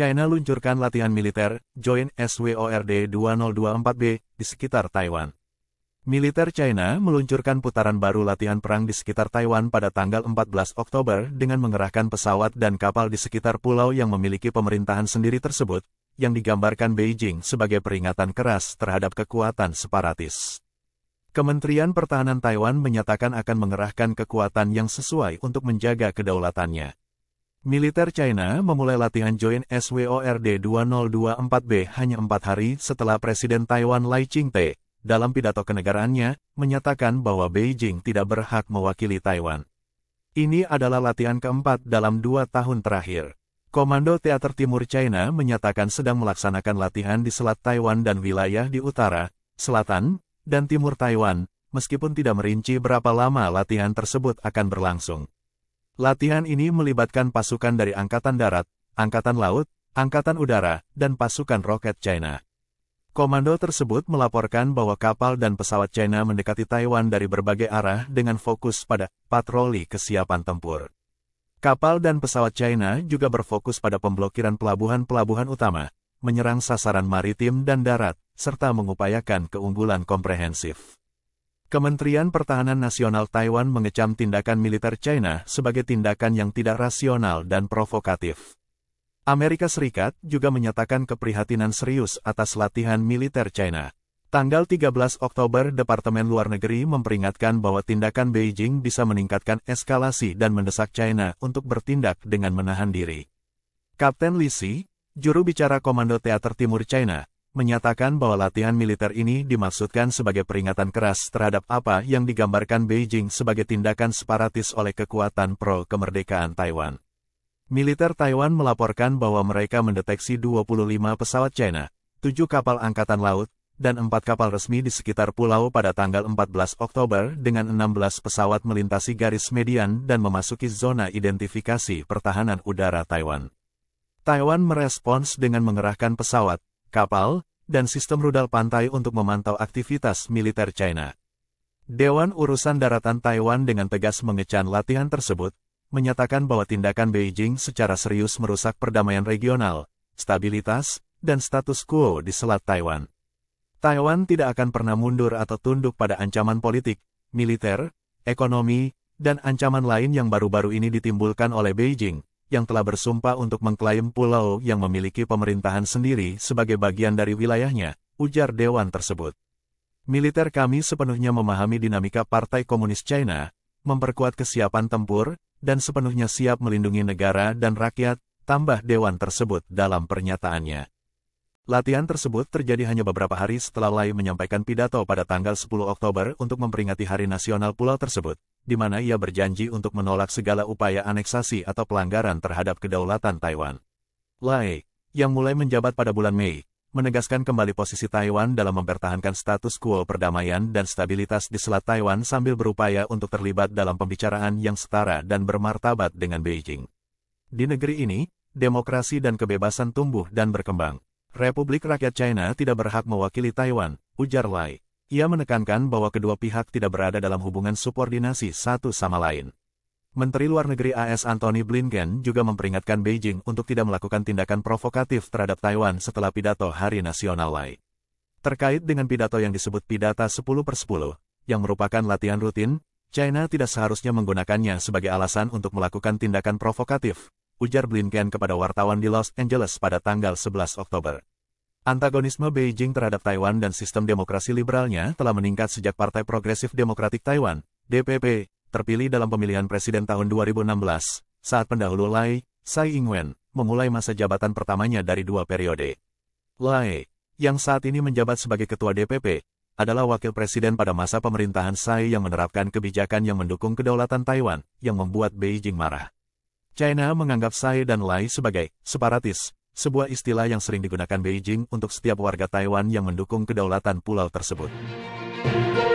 China luncurkan latihan militer, Joint SWORD 2024B, di sekitar Taiwan. Militer China meluncurkan putaran baru latihan perang di sekitar Taiwan pada tanggal 14 Oktober dengan mengerahkan pesawat dan kapal di sekitar pulau yang memiliki pemerintahan sendiri tersebut, yang digambarkan Beijing sebagai peringatan keras terhadap kekuatan separatis. Kementerian Pertahanan Taiwan menyatakan akan mengerahkan kekuatan yang sesuai untuk menjaga kedaulatannya. Militer China memulai latihan Joint SWORD 2024B hanya empat hari setelah Presiden Taiwan Lai Ching-te, dalam pidato kenegaraannya, menyatakan bahwa Beijing tidak berhak mewakili Taiwan. Ini adalah latihan keempat dalam dua tahun terakhir. Komando Teater Timur China menyatakan sedang melaksanakan latihan di Selat Taiwan dan wilayah di utara, selatan, dan timur Taiwan, meskipun tidak merinci berapa lama latihan tersebut akan berlangsung. Latihan ini melibatkan pasukan dari Angkatan Darat, Angkatan Laut, Angkatan Udara, dan pasukan roket China. Komando tersebut melaporkan bahwa kapal dan pesawat China mendekati Taiwan dari berbagai arah dengan fokus pada patroli kesiapan tempur. Kapal dan pesawat China juga berfokus pada pemblokiran pelabuhan-pelabuhan utama, menyerang sasaran maritim dan darat, serta mengupayakan keunggulan komprehensif. Kementerian Pertahanan Nasional Taiwan mengecam tindakan militer China sebagai tindakan yang tidak rasional dan provokatif. Amerika Serikat juga menyatakan keprihatinan serius atas latihan militer China. Tanggal 13 Oktober, Departemen Luar Negeri memperingatkan bahwa tindakan Beijing bisa meningkatkan eskalasi dan mendesak China untuk bertindak dengan menahan diri. Kapten Li Si, juru bicara Komando Teater Timur China, menyatakan bahwa latihan militer ini dimaksudkan sebagai peringatan keras terhadap apa yang digambarkan Beijing sebagai tindakan separatis oleh kekuatan pro kemerdekaan Taiwan. Militer Taiwan melaporkan bahwa mereka mendeteksi 25 pesawat China, 7 kapal angkatan laut, dan empat kapal resmi di sekitar pulau pada tanggal 14 Oktober dengan 16 pesawat melintasi garis median dan memasuki zona identifikasi pertahanan udara Taiwan. Taiwan merespons dengan mengerahkan pesawat, kapal, dan sistem rudal pantai untuk memantau aktivitas militer China. Dewan Urusan Daratan Taiwan dengan tegas mengecam latihan tersebut, menyatakan bahwa tindakan Beijing secara serius merusak perdamaian regional, stabilitas, dan status quo di Selat Taiwan. Taiwan tidak akan pernah mundur atau tunduk pada ancaman politik, militer, ekonomi, dan ancaman lain yang baru-baru ini ditimbulkan oleh Beijing, yang telah bersumpah untuk mengklaim pulau yang memiliki pemerintahan sendiri sebagai bagian dari wilayahnya, ujar dewan tersebut. Militer kami sepenuhnya memahami dinamika Partai Komunis China, memperkuat kesiapan tempur, dan sepenuhnya siap melindungi negara dan rakyat, tambah dewan tersebut dalam pernyataannya. Latihan tersebut terjadi hanya beberapa hari setelah Lai menyampaikan pidato pada tanggal 10 Oktober untuk memperingati Hari Nasional Pulau tersebut di mana ia berjanji untuk menolak segala upaya aneksasi atau pelanggaran terhadap kedaulatan Taiwan. Lai, yang mulai menjabat pada bulan Mei, menegaskan kembali posisi Taiwan dalam mempertahankan status quo perdamaian dan stabilitas di Selat Taiwan sambil berupaya untuk terlibat dalam pembicaraan yang setara dan bermartabat dengan Beijing. Di negeri ini, demokrasi dan kebebasan tumbuh dan berkembang. Republik Rakyat China tidak berhak mewakili Taiwan, ujar Lai. Ia menekankan bahwa kedua pihak tidak berada dalam hubungan subordinasi satu sama lain. Menteri Luar Negeri AS Antony Blinken juga memperingatkan Beijing untuk tidak melakukan tindakan provokatif terhadap Taiwan setelah pidato Hari Nasional Lai. Terkait dengan pidato yang disebut pidata 10 per 10, yang merupakan latihan rutin, China tidak seharusnya menggunakannya sebagai alasan untuk melakukan tindakan provokatif, ujar Blinken kepada wartawan di Los Angeles pada tanggal 11 Oktober. Antagonisme Beijing terhadap Taiwan dan sistem demokrasi liberalnya telah meningkat sejak Partai Progresif Demokratik Taiwan, DPP, terpilih dalam pemilihan presiden tahun 2016, saat pendahulu Lai, Tsai Ing-wen, memulai masa jabatan pertamanya dari dua periode. Lai, yang saat ini menjabat sebagai ketua DPP, adalah wakil presiden pada masa pemerintahan Tsai yang menerapkan kebijakan yang mendukung kedaulatan Taiwan, yang membuat Beijing marah. China menganggap Tsai dan Lai sebagai separatis, sebuah istilah yang sering digunakan Beijing untuk setiap warga Taiwan yang mendukung kedaulatan pulau tersebut.